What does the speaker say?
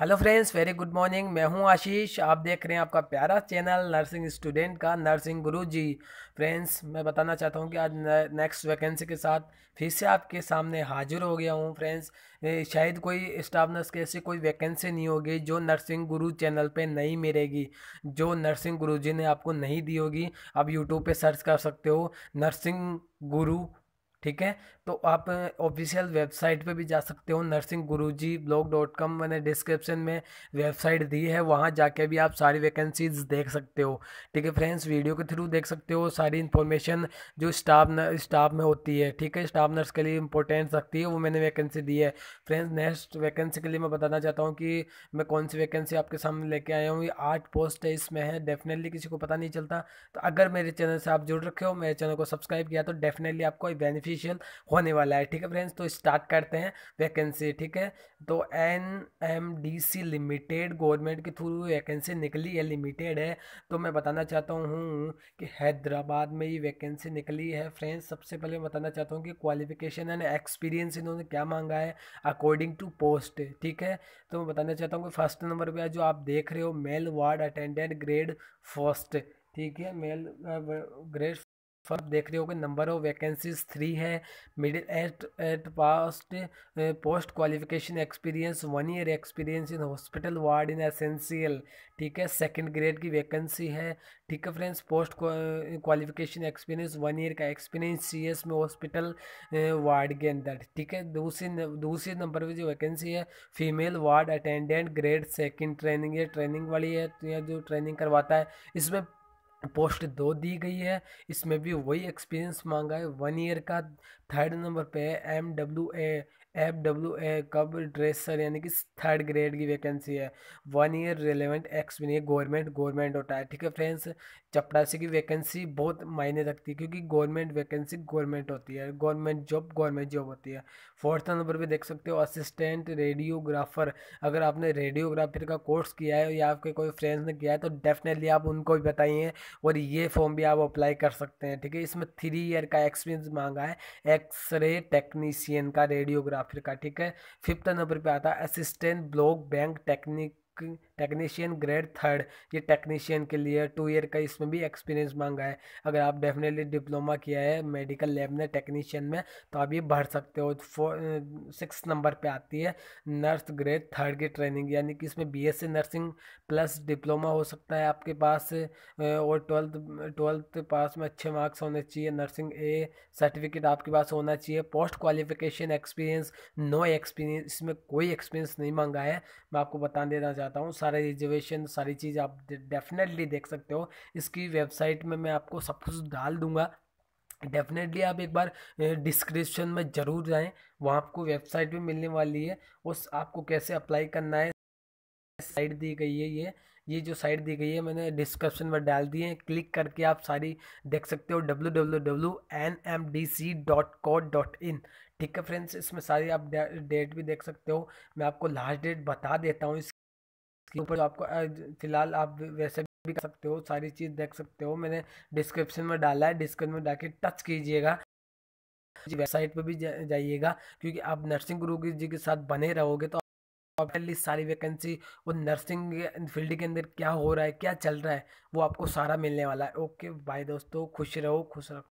hello friends very good morning मैं हूं आशीष आप देख रहे हैं आपका प्यारा चैनल नर्सिंग स्टूडेंट का नर्सिंग गुरु जी फ्रेंड्स मैं बताना चाहता हूं कि आज नेक्स्ट वैकेंसी के साथ फिर से आपके सामने हाजिर हो गया हूं फ्रेंड्स शायद कोई स्टाफ नर्स की ऐसी कोई वैकेंसी नहीं होगी जो नर्सिंग गुरु चैनल पर नहीं मिलेगी जो नर्सिंग गुरु जी ने आपको नहीं दी होगी आप यूट्यूब पर सर्च कर सकते हो नर्सिंग गुरु ठीक है तो आप ऑफिशियल वेबसाइट पे भी जा सकते हो nursing Guru ji blog dot com मैंने डिस्क्रिप्शन में वेबसाइट दी है वहाँ जाके भी आप सारी वैकेंसीज देख सकते हो ठीक है फ्रेंड्स वीडियो के थ्रू देख सकते हो सारी इन्फॉर्मेशन जो स्टाफ स्टाफ में होती है ठीक है स्टाफ नर्स के लिए इंपॉर्टेंट रखती है वो मैंने वैकेंसी दी है फ्रेंड्स नेक्स्ट वैकेंसी के लिए मैं बताना चाहता हूँ कि मैं कौन सी वैकेंसी आपके सामने लेके आया हूँ ये आठ पोस्ट है इसमें है डेफिनेटली किसी को पता नहीं चलता तो अगर मेरे चैनल से आप जुड़ रखे हो मेरे चैनल को सब्सक्राइब किया तो डेफिनेटली आपको बेनिफिट पोजीशन होने वाला है ठीक है फ्रेंड्स तो स्टार्ट करते हैं वैकेंसी ठीक है तो N M D C limited government के थ्रू वैकेंसी निकली है लिमिटेड है तो मैं बताना चाहता हूँ कि हैदराबाद में ये वैकेंसी निकली है फ्रेंड्स सबसे पहले मैं बताना चाहता हूँ कि क्वालिफिकेशन एंड एक्सपीरियंस इन्होंने क्या मांगा है अकॉर्डिंग टू पोस्ट ठीक है तो मैं बताना चाहता हूँ कि फर्स्ट नंबर पर जो आप देख रहे हो male ward attendant grade first ठीक है मेल ग्रेड uh, फॉर आप देख रहे हो नंबर ऑफ वैकेंसीज थ्री है middle eight eight past post qualification experience one year experience in hospital ward in essential ठीक है सेकंड ग्रेड की वैकेंसी है ठीक है friends post qualification experience one year का एक्सपीरियंस सी में हॉस्पिटल वार्ड uh, के अंदर ठीक है दूसरी दूसरी नंबर पर जो वैकेंसी है female ward attendant grade second training या ट्रेनिंग वाली है तो जो ट्रेनिंग करवाता है इसमें पोस्ट दो दी गई है इसमें भी वही एक्सपीरियंस मांगा है वन ईयर का थर्ड नंबर पे M W A F W A कब ड्रेसर यानी कि थर्ड ग्रेड की वैकेंसी है one year relevant experience government government होता है ठीक है फ्रेंड्स चपरासी की वैकेंसी बहुत मायने रखती है क्योंकि गवर्नमेंट वैकेंसी गवर्नमेंट होती है गवर्नमेंट जॉब गवर्नमेंट जॉब होती है फोर्थ नंबर पे देख सकते हो असिस्टेंट रेडियोग्राफर अगर आपने रेडियोग्राफर का कोर्स किया है या आपके कोई फ्रेंड्स ने किया है तो डेफिनेटली आप उनको भी बताइए और ये फॉर्म भी आप अप्लाई कर सकते हैं ठीक है इसमें थ्री ईयर का एक्सपीरियंस मांगा है एक्सरे टेक्नीशियन का रेडियोग्राफर का ठीक है फिफ्थ नंबर पे आता है assistant block bank technic technician grade third ये टेक्नीशियन के लिए टू ईयर का इसमें भी एक्सपीरियंस मांगा है अगर आप डेफिनेटली डिप्लोमा किया है मेडिकल लैब में टेक्नीशियन में तो आप ये भर सकते हो फोर सिक्स नंबर पे आती है नर्स ग्रेड थर्ड की ट्रेनिंग यानी कि इसमें बीएससी नर्सिंग प्लस डिप्लोमा हो सकता है आपके पास और ट्वेल्थ ट्वेल्थ पास में अच्छे मार्क्स होने चाहिए नर्सिंग ए सर्टिफिकेट आपके पास होना चाहिए post qualification experience no experience इसमें कोई एक्सपीरियंस नहीं मांगा है मैं आपको बता देना चाहता जाता हूँ सारे रिजर्वेशन सारी चीज़ आप डेफिनेटली देख सकते हो इसकी वेबसाइट में मैं आपको सब कुछ डाल दूँगा डेफिनेटली आप एक बार डिस्क्रिप्शन में ज़रूर जाएं वहाँ आपको वेबसाइट भी मिलने वाली है उस आपको कैसे अप्लाई करना है साइट दी गई है ये ये जो साइट दी गई है मैंने डिस्क्रिप्शन में डाल दिए हैं क्लिक करके आप सारी देख सकते हो W W W N M D C dot co dot in ठीक है फ्रेंड्स इसमें सारी आप डेट भी देख सकते हो मैं आपको लास्ट डेट बता देता हूँ इस इसके ऊपर आपको फिलहाल आप वैसे भी कर सकते हो सारी चीज़ देख सकते हो मैंने डिस्क्रिप्शन में डाला है डिस्क्रिप्शन में जाके टच कीजिएगा वेबसाइट पे भी जाइएगा क्योंकि आप नर्सिंग गुरु जी के साथ बने रहोगे तो ऑफिसली सारी वैकेंसी वो नर्सिंग फील्ड के अंदर क्या हो रहा है क्या चल रहा है वो आपको सारा मिलने वाला है ओके बाय दोस्तों खुश रहो खुश रहो